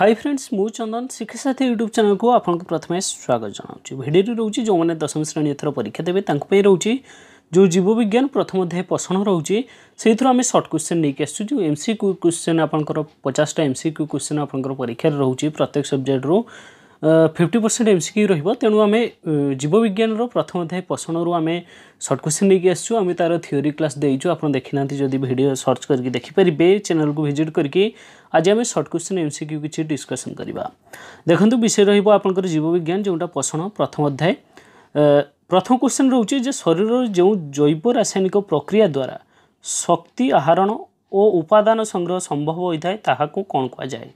hi friends मु चंदन शिक्षा साथी यूट्यूब चैनल को आपको प्रथम स्वागत जनाऊँ भिडियो रोचे जो मैंने दशम श्रेणी एथर परीक्षा देवे रोचे जो जीव विज्ञान प्रथम अध्याय पोषण रोचे से आम सर्ट क्वेश्चन नहीं कि एम सी क्यू क्वेश्चन आप पचासटा एम सी क्यू क्वेश्चन आप परीक्षा रोचे प्रत्येक सब्जेक्ट रू फिफ्टी परसेंट एम सिक्यू रेणु आम जीव विज्ञान प्रथम अध्याय पोषण आम सर्ट क्वेश्चन लेकिन आसचु आम तार थीओरी क्लास देचु आप देखी ना जब भिड सर्च करके देखिपारे चेल को भिजिट करके आज आम सर्ट क्वेश्चन एम सिक्यू किसी डिस्कसन करवा देखूँ विषय रोकर जीव विज्ञान जोटा पोषण प्रथम अध्याय प्रथम क्वेश्चन रोचे जो शरीर जो जैव रासायनिक प्रक्रिया द्वारा शक्ति आहरण और उपादान संग्रह संभव होता है ताकू कौन कह जाए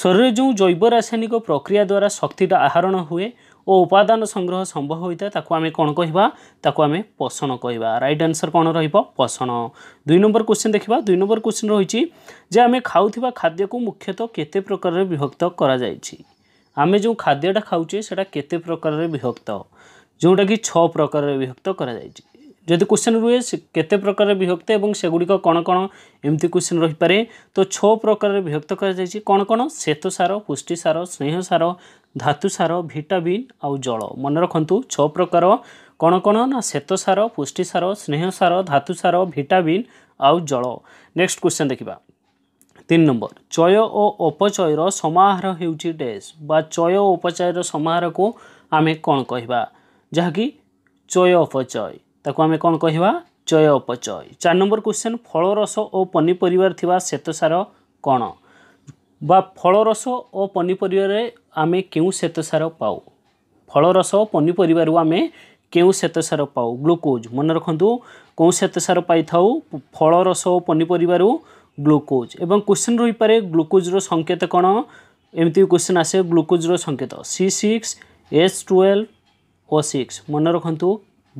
ଶରୀରରେ ଯେଉଁ ଜୈବ ରାସାୟନିକ ପ୍ରକ୍ରିୟା ଦ୍ୱାରା ଶକ୍ତିଟା ଆହରଣ ହୁଏ ଓ ଉପାଦାନ ସଂଗ୍ରହ ସମ୍ଭବ ହୋଇଥାଏ ତାକୁ ଆମେ କ'ଣ କହିବା ତାକୁ ଆମେ ପୋଷଣ କହିବା ରାଇଟ୍ ଆନ୍ସର୍ କ'ଣ ରହିବ ପୋଷଣ ଦୁଇ ନମ୍ବର କୋଶ୍ଚିନ୍ ଦେଖିବା ଦୁଇ ନମ୍ବର କୋଶ୍ଚିନ୍ ରହିଛି ଯେ ଆମେ ଖାଉଥିବା ଖାଦ୍ୟକୁ ମୁଖ୍ୟତଃ କେତେ ପ୍ରକାରରେ ବିଭକ୍ତ କରାଯାଇଛି ଆମେ ଯେଉଁ ଖାଦ୍ୟଟା ଖାଉଛେ ସେଇଟା କେତେ ପ୍ରକାରରେ ବିଭକ୍ତ ଯେଉଁଟାକି ଛଅ ପ୍ରକାରରେ ବିଭକ୍ତ କରାଯାଇଛି ଯଦି କ୍ୱେଶ୍ଚିନ୍ ରୁହେ କେତେ ପ୍ରକାର ବିଭକ୍ତ ଏବଂ ସେଗୁଡ଼ିକ କ'ଣ କ'ଣ ଏମିତି କ୍ୱେଶ୍ଚିନ୍ ରହିପାରେ ତ ଛଅ ପ୍ରକାରରେ ବିଭକ୍ତ କରାଯାଇଛି କ'ଣ କ'ଣ ଶ୍ୱେତ ସାର ପୁଷ୍ଟି ସାର ସ୍ନେହ ସାର ଧାତୁ ସାର ଭିଟାମିନ୍ ଆଉ ଜଳ ମନେ ରଖନ୍ତୁ ଛଅ ପ୍ରକାର କ'ଣ କ'ଣ ନା ଶ୍ୱେତ ସାର ପୁଷ୍ଟି ସାର ସ୍ନେହ ସାର ଧାତୁ ସାର ଭିଟାମିନ୍ ଆଉ ଜଳ ନେକ୍ସଟ କ୍ୱେଶ୍ଚିନ୍ ଦେଖିବା ତିନି ନମ୍ବର ଚୟ ଓ ଅପଚୟର ସମାହାର ହେଉଛି ଡେସ୍ ବା ଚୟ ଓ ଅପଚୟର ସମାହାରକୁ ଆମେ କ'ଣ କହିବା ଯାହାକି ଚୟ ଅପଚୟ ତାକୁ ଆମେ କ'ଣ କହିବା ଚୟ ଅପଚୟ ଚାରି ନମ୍ବର କ୍ୱେଶ୍ଚନ୍ ଫଳରସ ଓ ପନିପରିବାରେ ଥିବା ଶ୍ୱେତସାର କ'ଣ ବା ଫଳରସ ଓ ପନିପରିବାରେ ଆମେ କେଉଁ ଶ୍ୱେତସାର ପାଉ ଫଳରସ ଓ ପନିପରିବାରୁ ଆମେ କେଉଁ ଶ୍ୱେତସାର ପାଉ ଗ୍ଲୁକୋଜ୍ ମନେ ରଖନ୍ତୁ କେଉଁ ଶ୍ୱେତସାର ପାଇଥାଉ ଫଳରସ ଓ ପନିପରିବାରୁ ଗ୍ଲୁକୋଜ୍ ଏବଂ କ୍ୱେଶ୍ଚନ୍ ରହିପାରେ ଗ୍ଲୁକୋଜ୍ର ସଙ୍କେତ କ'ଣ ଏମିତି କ୍ୱେଶ୍ଚନ୍ ଆସେ ଗ୍ଲୁକୋଜ୍ର ସଙ୍କେତ C six S twelve O six ମନେ ରଖନ୍ତୁ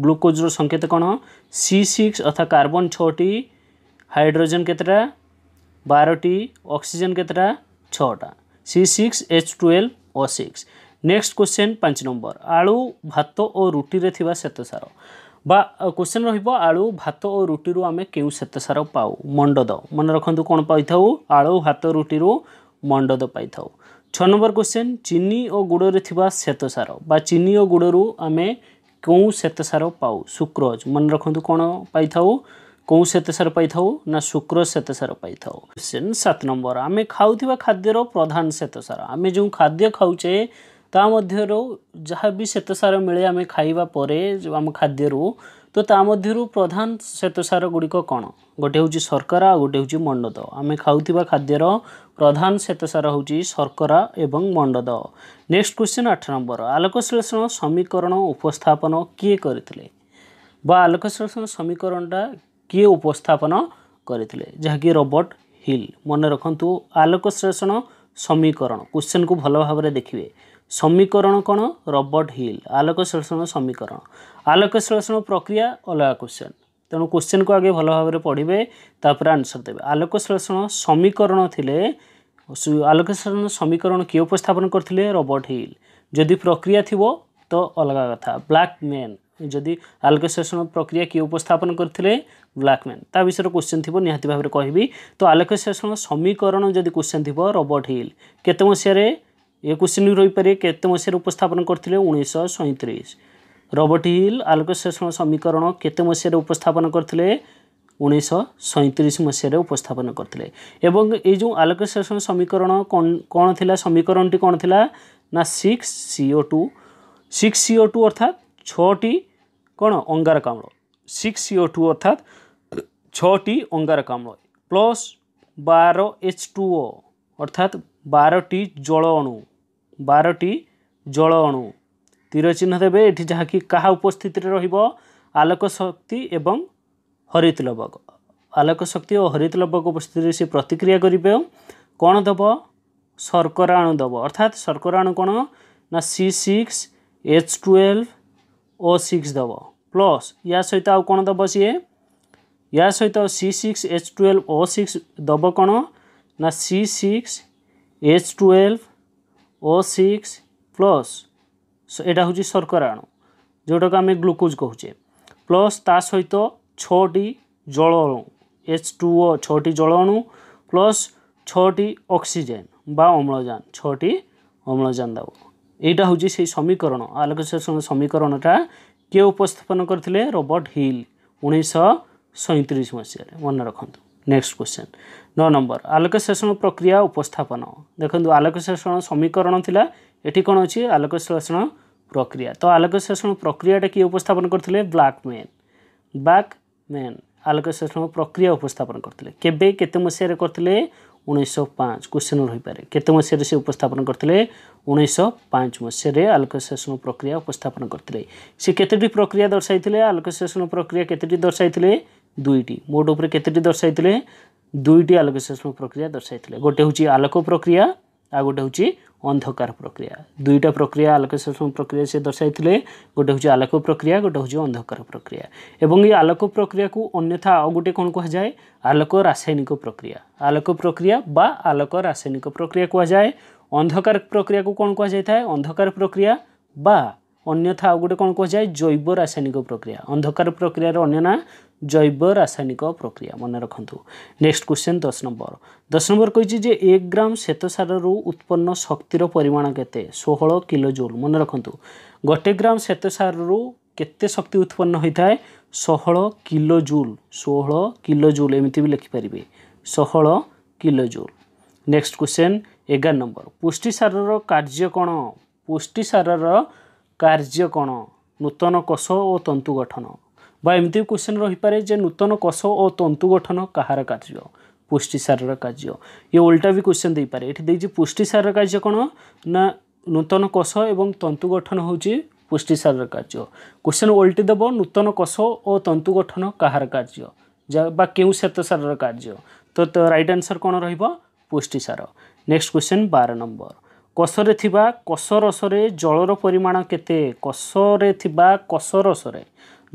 ग्लुकोज्र संकेत कौन सी सिक्स अर्थात कार्बन छोटी हाइड्रोजन केतटा बारटी ऑक्सीजन केतटा छटा C six H twelve O six next question पाँच नंबर आलु भात और रुटी सेतसार बा क्वेश्चन रलु भात और रुटी आम केतसार पाऊ मंडद मन रखु कौन पाई आलु भात रुटी मंडद पाई छ नंबर क्वेश्चन चीनी और गुड़ में थ्वेतसार चीनी और गुड़ आम କେଉଁ ଶ୍ୱେତସାର ପାଉ ସୁକ୍ରୋଜ ମନେ ରଖନ୍ତୁ କ'ଣ ପାଇଥାଉ କେଉଁ ଶ୍ୱେତସାର ପାଇଥାଉ ନା ଶୁକ୍ର ଶ୍ୱେତସାର ପାଇଥାଉ କ୍ୱେଶ୍ଚନ୍ ସାତ ନମ୍ବର ଆମେ ଖାଉଥିବା ଖାଦ୍ୟର ପ୍ରଧାନ ଶ୍ୱେତସାର ଆମେ ଯେଉଁ ଖାଦ୍ୟ ଖାଉଛେ ତା ମଧ୍ୟରୁ ଯାହା ବି ଶ୍ୱେତସାର ମିଳେ ଆମେ ଖାଇବା ପରେ ଆମ ଖାଦ୍ୟରୁ ତା ମଧ୍ୟରୁ ପ୍ରଧାନ ଶ୍ୱେତସାର ଗୁଡ଼ିକ କ'ଣ ଗୋଟେ ହେଉଛି ଶର୍କରା ଆଉ ଗୋଟେ ହେଉଛି ମଣ୍ଡଦ ଆମେ ଖାଉଥିବା ଖାଦ୍ୟର ପ୍ରଧାନ ଶ୍ୱେତସାର ହେଉଛି ଶର୍କରା ଏବଂ ମଣ୍ଡଦ ନେକ୍ସଟ କ୍ୱେଶ୍ଚିନ୍ ଆଠ ନମ୍ବର ଆଲୋକଶ୍ଳେଷଣ ସମୀକରଣ ଉପସ୍ଥାପନ କିଏ କରିଥିଲେ ବା ଆଲୋକଶ୍ଳେଷଣ ସମୀକରଣଟା କିଏ ଉପସ୍ଥାପନ କରିଥିଲେ ଯାହାକି ରବର୍ଟ ହିଲ୍ ମନେ ରଖନ୍ତୁ ଆଲୋକଶ୍ଳେଷଣ ସମୀକରଣ କୋଶ୍ଚିନ୍କୁ ଭଲ ଭାବରେ ଦେଖିବେ সমীকরণ কোণ রবর্ট হিল আলোক শ্লেষণ সমীকরণ আলোক শ্লেষণ প্রক্রিয়া অলগা কোশ্চেন তেমন কোশ্চেন কু আগে ভালো ভাবে পড়বে তাপরে আনসর দেবে আলোক শ্লেষণ সমীকরণ লে আলোক শ্লেষণ সমীকরণ কি উপস্থাপন করলে রবর্ট হিল যদি প্রক্রিয়া থিব তো অলগা কথা ব্ল্যাক ম্যান যদি আলোক শ্লেষণ প্রক্রিয়া কি উপস্থাপন করলে ব্ল্যাক ম্যান তা বিষয়ে কোশ্চেন থিব নিহতি ভাবে কহবি তো আলোক শ্লেষণ সমীকরণ যদি কোশ্চেন থিব রবর্ট হিল কেতে মশিয়ায় ए क्वेसन र केते मसन गरिश सैतिरि रट आलकशसेषण समीकरण केते मसिहे उपस्पन गरि उन्े सैँतिस मस उपस्पन गरि यो जो आलकशेषण समीकरण कला समीकरण कन् था न six C O two six C O two अर्थात् छ सिक्स सिओ टु अर्थात् अंगार काम प्लस बार एच टु ବାରଟି ଜଳ ଅଣୁ ବାରଟି ଜଳ ଅଣୁ ତୀରଚିହ୍ନ ଦେବେ ଏଠି ଯାହାକି କାହା ଉପସ୍ଥିତିରେ ରହିବ ଆଲୋକ ଶକ୍ତି ଏବଂ ହରିତଲବକ ଆଲୋକ ଶକ୍ତି ଓ ହରିତଲବକ ଉପସ୍ଥିତିରେ ସେ ପ୍ରତିକ୍ରିୟା କରିବେ କ'ଣ ଦେବ ଶର୍କରାଣୁ ଦେବ ଅର୍ଥାତ୍ ଶର୍କରାଣୁ କ'ଣ ନା C six H twelve O six ଦେବ ପ୍ଲସ୍ ୟା ସହିତ ଆଉ କ'ଣ ଦେବ ସିଏ ୟା ସହିତ C six H twelve O six ଦେବ କ'ଣ ନା C six H twelve O six plus यहाँ हूँ शर्कराणु जोटा को आम ग्लुकोज कहचे प्लस ता सहित छोटी जलणु एच टू छोटी जलणु प्लस छोटी ऑक्सीजन बा अम्लजान छोटी अम्लजान दब यहाँ हूँ से समीकरण आलोकेशन समीकरणटा किए उपस्थापन करते रबर्ट हिल उन्नीस सैंतीस मसीह मन रखु ନେକ୍ସଟ କ୍ୱେଶ୍ଚନ୍ ନଅ ନମ୍ବର ଆଲୋକଶେଷଣ ପ୍ରକ୍ରିୟା ଉପସ୍ଥାପନ ଦେଖନ୍ତୁ ଆଲୋକଶେଷଣ ସମୀକରଣ ଥିଲା ଏଠି କ'ଣ ଅଛି ଆଲୋକଶେଷଣ ପ୍ରକ୍ରିୟା ତ ଆଲୋକଶେଷଣ ପ୍ରକ୍ରିୟାଟା କିଏ ଉପସ୍ଥାପନ କରିଥିଲେ ବ୍ଲାକ୍ ମ୍ୟାନ୍ ବ୍ଲାକ୍ ମ୍ୟାନ୍ ଆଲୋକଶେଷଣ ପ୍ରକ୍ରିୟା ଉପସ୍ଥାପନ କରିଥିଲେ କେବେ କେତେ ମସିହାରେ କରିଥିଲେ ଉଣେଇଶହ ପାଞ୍ଚ କ୍ୱେଶ୍ଚନ୍ ରହିପାରେ କେତେ ମସିହାରେ ସେ ଉପସ୍ଥାପନ କରିଥିଲେ ଉଣେଇଶହ ପାଞ୍ଚ ମସିହାରେ ଆଲୋକଶେଷଣ ପ୍ରକ୍ରିୟା ଉପସ୍ଥାପନ କରିଥିଲେ ସେ କେତୋଟି ପ୍ରକ୍ରିୟା ଦର୍ଶାଇଥିଲେ ଆଲୋକଶେଷଣ ପ୍ରକ୍ରିୟା କେତୋଟି ଦର୍ଶାଇଥିଲେ দুইটি মোট উপরে কেতোটি দর্শাইলে দুইটি আলোকসংশ্লেষণ প্রক্রিয়া দর্শাইলে গোটে হচ্ছে আলোক প্রক্রিয়া আর গোটে হচ্ছে অন্ধকার প্রক্রিয়া দুইটা প্রক্রিয়া আলোকসংশ্লেষণ প্রক্রিয়া সে দর্শাইলে গোটে হচ্ছে আলোক প্রক্রিয়া গোটে হচ্ছে অন্ধকার প্রক্রিয়া এবং এই আলোক প্রক্রিয়াকে অন্যথা আউ গোটে কোণ কুহযায় আলোক রাসায়নিক প্রক্রিয়া আলোক প্রক্রিয়া বা আলোক রাসায়নিক প্রক্রিয়া কুহযায় অন্ধকার প্রক্রিয়াকে কোণ কুহযাই থাকে অন্ধকার প্রক্রিয়া বা অন্যথা আউ গোটে কোণ কুহযায় জৈব রাসায়নিক প্রক্রিয়া অন্ধকার প্রক্রিয়ার অন্য না ଜୈବ ରାସାୟନିକ ପ୍ରକ୍ରିୟା ମନେ ରଖନ୍ତୁ ନେକ୍ସଟ କ୍ୱେଶ୍ଚନ୍ ଦଶ ନମ୍ବର ଦଶ ନମ୍ବର କହିଛି ଯେ ଏକ ଗ୍ରାମ ଶ୍ୱେତସାରରୁ ଉତ୍ପନ୍ନ ଶକ୍ତିର ପରିମାଣ କେତେ ଷୋହଳ କିଲୋ ଜୋଲ୍ ମନେ ରଖନ୍ତୁ ଗୋଟେ ଗ୍ରାମ ଶ୍ୱେତସାରରୁ କେତେ ଶକ୍ତି ଉତ୍ପନ୍ନ ହୋଇଥାଏ ଷୋହଳ କିଲୋ ଜୁଲ୍ ଷୋହଳ କିଲୋ ଜୁଲ୍ ଏମିତି ବି ଲେଖିପାରିବେ ଷୋହଳ କିଲୋ ଜୁଲ୍ ନେକ୍ସଟ କ୍ୱେଶ୍ଚନ୍ ଏଗାର ନମ୍ବର ପୁଷ୍ଟିସାରର କାର୍ଯ୍ୟ କ'ଣ ପୁଷ୍ଟିସାରର କାର୍ଯ୍ୟ କ'ଣ ନୂତନ କୋଷ ଓ ତନ୍ତୁ ଗଠନ ବା ଏମିତି କ୍ୱେଶ୍ଚିନ୍ ରହିପାରେ ଯେ ନୂତନ କଷ ଓ ତନ୍ତୁ ଗଠନ କାହାର କାର୍ଯ୍ୟ ପୁଷ୍ଟିସାରର କାର୍ଯ୍ୟ ଇଏ ଓଲଟା ବି କ୍ୱେଶ୍ଚିନ୍ ଦେଇପାରେ ଏଠି ଦେଇଛି ପୁଷ୍ଟିସାରର କାର୍ଯ୍ୟ କ'ଣ ନା ନୂତନ କଷ ଏବଂ ତନ୍ତୁ ଗଠନ ହେଉଛି ପୁଷ୍ଟିସାରର କାର୍ଯ୍ୟ କ୍ୱେଶ୍ଚିନ୍ ଓଲଟି ଦେବ ନୂତନ କଷ ଓ ତନ୍ତୁ ଗଠନ କାହାର କାର୍ଯ୍ୟ ଯା ବା କେଉଁ ଶ୍ୱେତସାରର କାର୍ଯ୍ୟ ତ ରାଇଟ୍ ଆନ୍ସର୍ କ'ଣ ରହିବ ପୁଷ୍ଟିସାର ନେକ୍ସଟ କ୍ୱେଶ୍ଚିନ୍ ବାର ନମ୍ବର କଷରେ ଥିବା କଷରସରେ ଜଳର ପରିମାଣ କେତେ କଷରେ ଥିବା କଷରସରେ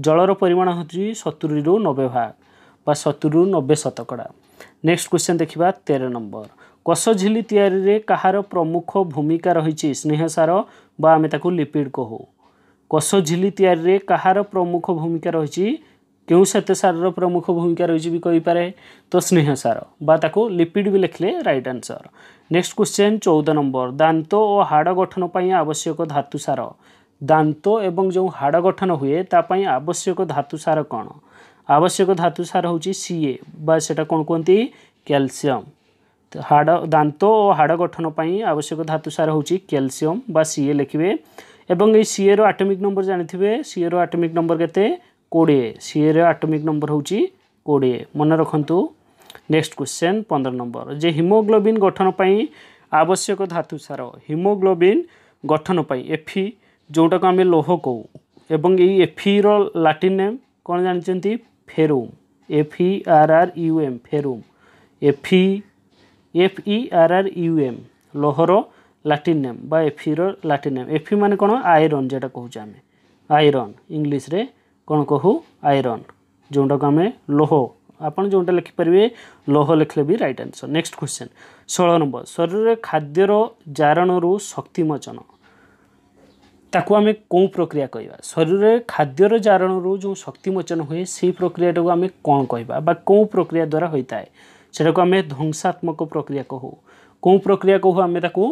জলর পরিমাণ হচ্ছে সতুরিরু নবে ভাগ বা সতুরিরু নবে শতকড়া নেক্সট কোশ্চেন দেখা তের নম্বর কষঝিলি তৈরি কাহার প্রমুখ ভূমিকা রয়েছে স্নেহসার বা আমি তাকে লিপিড কহু কষঝিলি তৈরি কাহার প্রমুখ ভূমিকা রয়েছে কেউ শ্বেতসারর প্রমুখ ভূমিকা রয়েছে বি কইপারে তো স্নেহসার বা তাকে লিপিড বি লেখলে রাইট আনসর নেক্সট কোশ্চেন চৌদ নম্বর দান্ত ও হাড় গঠন পাই আবশ্যক ধাতুসার ଦାନ୍ତ ଏବଂ ଯେଉଁ ହାଡ଼ ଗଠନ ହୁଏ ତା ପାଇଁ ଆବଶ୍ୟକ ଧାତୁ ସାର କ'ଣ ଆବଶ୍ୟକ ଧାତୁ ସାର ହେଉଛି ସିଏ ବା ସେଇଟା କ'ଣ କୁହନ୍ତି କ୍ୟାଲସିୟମ୍ ହାଡ଼ ଦାନ୍ତ ଓ ହାଡ଼ ଗଠନ ପାଇଁ ଆବଶ୍ୟକ ଧାତୁ ସାର ହେଉଛି କ୍ୟାଲସିୟମ୍ ବା ସିଏ ଲେଖିବେ ଏବଂ ଏଇ ସିଏର ଆଟମିକ୍ ନମ୍ବର ଜାଣିଥିବେ ସିଏର ଆଟମିକ୍ ନମ୍ବର କେତେ କୋଡ଼ିଏ ସିଏର ଆଟମିକ୍ ନମ୍ବର ହେଉଛି କୋଡ଼ିଏ ମନେ ରଖନ୍ତୁ ନେକ୍ସଟ କ୍ୱେଶ୍ଚନ୍ ପନ୍ଦର ନମ୍ବର ଯେ ହିମୋଗ୍ଲୋବିନ୍ ଗଠନ ପାଇଁ ଆବଶ୍ୟକ ଧାତୁ ସାର ହିମୋଗ୍ଲୋବିନ୍ ଗଠନ ପାଇଁ ଏଫି ଯେଉଁଟାକୁ ଆମେ ଲୋହ କହୁ ଏବଂ ଏଇ ଏଫିର ଲାଟିନ୍ ନେମ୍ କ'ଣ ଜାଣିଛନ୍ତି ferrum F E R R U M ferrum ଏଫି F E R R U M ଲୋହର ଲାଟିନ୍ ନେମ୍ ବା ଏଫିର ଲାଟିନ୍ ନେମ୍ ଏଫି ମାନେ କ'ଣ ଆଇରନ୍ ଯେଉଁଟା କହୁଛେ ଆମେ ଆଇରନ୍ ଇଂଲିଶରେ କ'ଣ କହୁ ଆଇରନ୍ ଯେଉଁଟାକୁ ଆମେ ଲୋହ ଆପଣ ଯେଉଁଟା ଲେଖିପାରିବେ ଲୋହ ଲେଖିଲେ ବି ରାଇଟ୍ ଆନ୍ସର୍ ନେକ୍ସଟ କ୍ୱେଶ୍ଚନ୍ ଷୋହଳ ନମ୍ବର ଶରୀରରେ ଖାଦ୍ୟର ଜାରଣରୁ ଶକ୍ତିମୋଚନ ତାକୁ ଆମେ କେଉଁ ପ୍ରକ୍ରିୟା କହିବା ଶରୀରରେ ଖାଦ୍ୟର ଜାରଣରୁ ଯେଉଁ ଶକ୍ତିମୋଚନ ହୁଏ ସେଇ ପ୍ରକ୍ରିୟାଟାକୁ ଆମେ କ'ଣ କହିବା ବା କେଉଁ ପ୍ରକ୍ରିୟା ଦ୍ୱାରା ହୋଇଥାଏ ସେଟାକୁ ଆମେ ଧ୍ୱଂସାତ୍ମକ ପ୍ରକ୍ରିୟା କହୁ କେଉଁ ପ୍ରକ୍ରିୟା କହୁ ଆମେ ତାକୁ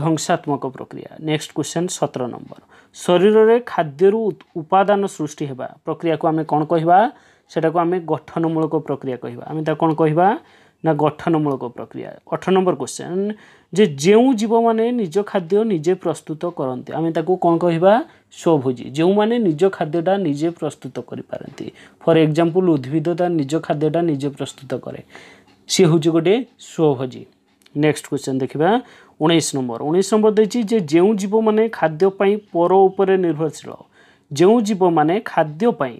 ଧ୍ୱଂସାତ୍ମକ ପ୍ରକ୍ରିୟା ନେକ୍ସଟ କ୍ୱେଶ୍ଚନ୍ ସତର ନମ୍ବର ଶରୀରରେ ଖାଦ୍ୟରୁ ଉପାଦାନ ସୃଷ୍ଟି ହେବା ପ୍ରକ୍ରିୟାକୁ ଆମେ କ'ଣ କହିବା ସେଟାକୁ ଆମେ ଗଠନମୂଳକ ପ୍ରକ୍ରିୟା କହିବା ଆମେ ତାକୁ କ'ଣ କହିବା ନା ଗଠନମୂଳକ ପ୍ରକ୍ରିୟା ଅଠର ନମ୍ବର କ୍ୱେଶ୍ଚନ୍ ଯେ ଯେଉଁ ଜୀବମାନେ ନିଜ ଖାଦ୍ୟ ନିଜେ ପ୍ରସ୍ତୁତ କରନ୍ତି ଆମେ ତାକୁ କ'ଣ କହିବା ସ୍ୱଭୋଜି ଯେଉଁମାନେ ନିଜ ଖାଦ୍ୟଟା ନିଜେ ପ୍ରସ୍ତୁତ କରିପାରନ୍ତି ଫର୍ ଏକ୍ଜାମ୍ପଲ୍ ଉଦ୍ଭିଦ ତା ନିଜ ଖାଦ୍ୟଟା ନିଜେ ପ୍ରସ୍ତୁତ କରେ ସିଏ ହେଉଛି ଗୋଟିଏ ସ୍ୱଭୋଜି ନେକ୍ସଟ କ୍ୱେଶ୍ଚନ୍ ଦେଖିବା ଉଣେଇଶ ନମ୍ବର ଉଣେଇଶ ନମ୍ବର ଦେଇଛି ଯେ ଯେଉଁ ଜୀବମାନେ ଖାଦ୍ୟ ପାଇଁ ପର ଉପରେ ନିର୍ଭରଶୀଳ ଯେଉଁ ଜୀବମାନେ ଖାଦ୍ୟ ପାଇଁ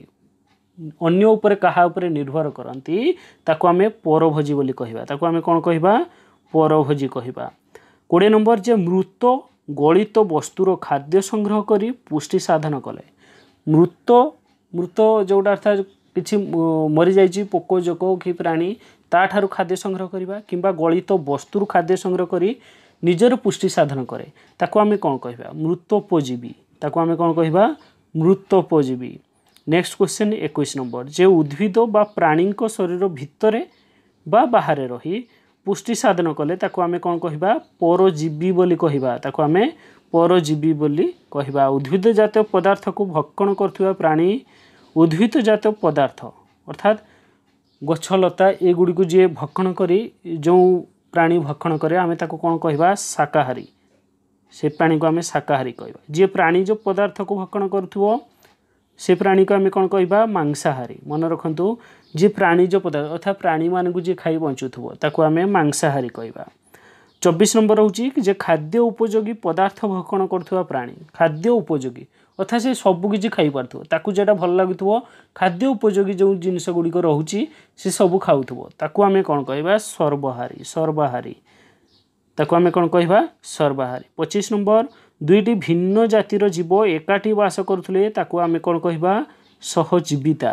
ଅନ୍ୟ ଉପରେ କାହା ଉପରେ ନିର୍ଭର କରନ୍ତି ତାକୁ ଆମେ ପରଭୋଜି ବୋଲି କହିବା ତାକୁ ଆମେ କ'ଣ କହିବା ପରଭୋଜି କହିବା କୋଡ଼ିଏ ନମ୍ବର ଯେ ମୃତ ଗଳିତ ବସ୍ତୁର ଖାଦ୍ୟ ସଂଗ୍ରହ କରି ପୁଷ୍ଟି ସାଧନ କଲେ ମୃତ ମୃତ ଯେଉଁଟା ଅର୍ଥାତ୍ କିଛି ମରିଯାଇଛି ପୋକ ଜୋକ କି ପ୍ରାଣୀ ତା'ଠାରୁ ଖାଦ୍ୟ ସଂଗ୍ରହ କରିବା କିମ୍ବା ଗଳିତ ବସ୍ତୁରୁ ଖାଦ୍ୟ ସଂଗ୍ରହ କରି ନିଜର ପୁଷ୍ଟି ସାଧନ କରେ ତାକୁ ଆମେ କ'ଣ କହିବା ମୃତୋପଜୀବୀ ତାକୁ ଆମେ କ'ଣ କହିବା ମୃତୋପଜୀବୀ নেক্সট কোশ্চেন একুশ নম্বর যে উদ্ভিদ বা প্রাণীঙ্ক শরীর ভিতরে বা বাহারে রহি পুষ্টি সাধন কলে তাকে আমি କ'ଣ କହିବା ପରଜୀବୀ ବୋଲି କହିବା ତାକୁ ଆମେ ପରଜୀବୀ ବୋଲି କହିବା ଉଦ୍ଭିଦ ଜାତୀୟ ପଦାର୍ଥକୁ ଭକ୍ଷଣ କରୁଥିବା ପ୍ରାଣୀ ଉଦ୍ଭିଦ ଜାତୀୟ ପଦାର୍ଥ ଅର୍ଥାତ୍ ଗଛଲତା ଏଗୁଡ଼ିକୁ ଯିଏ ଭକ୍ଷଣ କରି ଯେଉଁ ପ୍ରାଣୀ ଭକ୍ଷଣ କରେ ଆମେ ତାକୁ କ'ଣ କହିବା ଶାକାହାରୀ ସେ ପ୍ରାଣୀକୁ ଆମେ ଶାକାହାରୀ କହିବା ଯିଏ ପ୍ରାଣୀ ଯେଉଁ ପଦାର୍ଥକୁ ଭକ୍ଷଣ କରୁଥିବ ସେ ପ୍ରାଣୀକୁ ଆମେ କ'ଣ କହିବା ମାଂସାହାରୀ ମନେ ରଖନ୍ତୁ ଯିଏ ପ୍ରାଣୀଜ ପଦାର୍ଥ ଅର୍ଥାତ ପ୍ରାଣୀମାନଙ୍କୁ ଯିଏ ଖାଇ ବଞ୍ଚୁଥିବ ତାକୁ ଆମେ ମାଂସାହାରୀ କହିବା ଚବିଶ ନମ୍ବର ହେଉଛି ଯେ ଖାଦ୍ୟ ଉପଯୋଗୀ ପଦାର୍ଥ ଭକ୍ଷଣ କରୁଥିବା ପ୍ରାଣୀ ଖାଦ୍ୟ ଉପଯୋଗୀ ଅର୍ଥାତ୍ ସେ ସବୁକିଛି ଖାଇପାରୁଥିବ ତାକୁ ଯେଉଁଟା ଭଲ ଲାଗୁଥିବ ଖାଦ୍ୟ ଉପଯୋଗୀ ଯେଉଁ ଜିନିଷ ଗୁଡ଼ିକ ରହୁଛି ସେ ସବୁ ଖାଉଥିବ ତାକୁ ଆମେ କ'ଣ କହିବା ସର୍ବହାରୀ ସର୍ବାହାରୀ ତାକୁ ଆମେ କ'ଣ କହିବା ସର୍ବାହାରୀ ପଚିଶ ନମ୍ବର ଦୁଇଟି ଭିନ୍ନ ଜାତିର ଜୀବ ଏକାଠି ବାସ କରୁଥିଲେ ତାକୁ ଆମେ କ'ଣ କହିବା ସହଜୀବିତା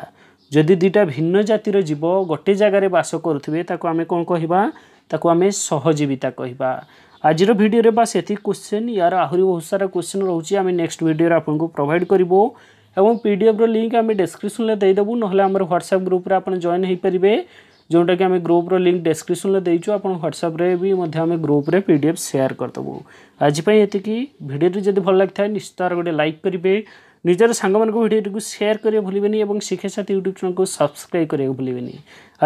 ଯଦି ଦୁଇଟା ଭିନ୍ନ ଜାତିର ଜୀବ ଗୋଟେ ଜାଗାରେ ବାସ କରୁଥିବେ ତାକୁ ଆମେ କ'ଣ କହିବା ତାକୁ ଆମେ ସହଜୀବିତା କହିବା ଆଜିର ଭିଡ଼ିଓରେ ବାସ୍ ଏତିକି କୋଶ୍ଚିନ୍ ୟାର ଆହୁରି ବହୁତ ସାରା କୋଶ୍ଚିନ୍ ରହୁଛି ଆମେ ନେକ୍ସଟ ଭିଡ଼ିଓରେ ଆପଣଙ୍କୁ ପ୍ରୋଭାଇଡ଼ କରିବୁ ଏବଂ ପିଡ଼ିଏଫ୍ର ଲିଙ୍କ୍ ଆମେ ଡେସ୍କ୍ରିପସନ୍ରେ ଦେଇଦେବୁ ନହେଲେ ଆମର ହ୍ୱାଟ୍ସଆପ୍ ଗ୍ରୁପ୍ରେ ଆପଣ ଜଏନ୍ ହୋଇପାରିବେ ଯେଉଁଟାକି ଆମେ ଗ୍ରୁପ୍ର ଲିଙ୍କ୍ ଡେସ୍କ୍ରିପସନ୍ରେ ଦେଇଛୁ ଆପଣ ହ୍ୱାଟ୍ସଆପ୍ରେ ବି ମଧ୍ୟ ଆମେ ଗ୍ରୁପ୍ରେ ପି ଡି ଏଫ୍ ସେୟାର୍ କରିଦେବୁ ଆଜି ପାଇଁ ଏତିକି ଭିଡ଼ିଓଟି ଯଦି ଭଲ ଲାଗିଥାଏ ନିଶ୍ଚିତ ଭାବରେ ଗୋଟେ ଲାଇକ୍ କରିବେ ନିଜର ସାଙ୍ଗମାନଙ୍କୁ ଭିଡ଼ିଓଟିକୁ ସେୟାର କରିବାକୁ ଭୁଲିବେନି ଏବଂ ଶିକ୍ଷାସାଥୀ ୟୁଟ୍ୟୁବ୍ ଚ୍ୟାନେଲ୍କୁ ସବସ୍କ୍ରାଇବ୍ କରିବାକୁ ଭୁଲିବେନି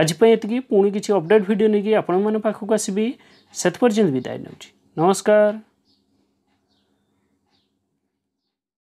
ଆଜି ପାଇଁ ଏତିକି ପୁଣି କିଛି ଅପଡ଼େଟ୍ ଭିଡ଼ିଓ ନେଇକି ଆପଣମାନଙ୍କ ପାଖକୁ ଆସିବି ସେଥିପର୍ଯ୍ୟନ୍ତ ବିଦାୟ ନେଉଛି ନମସ୍କାର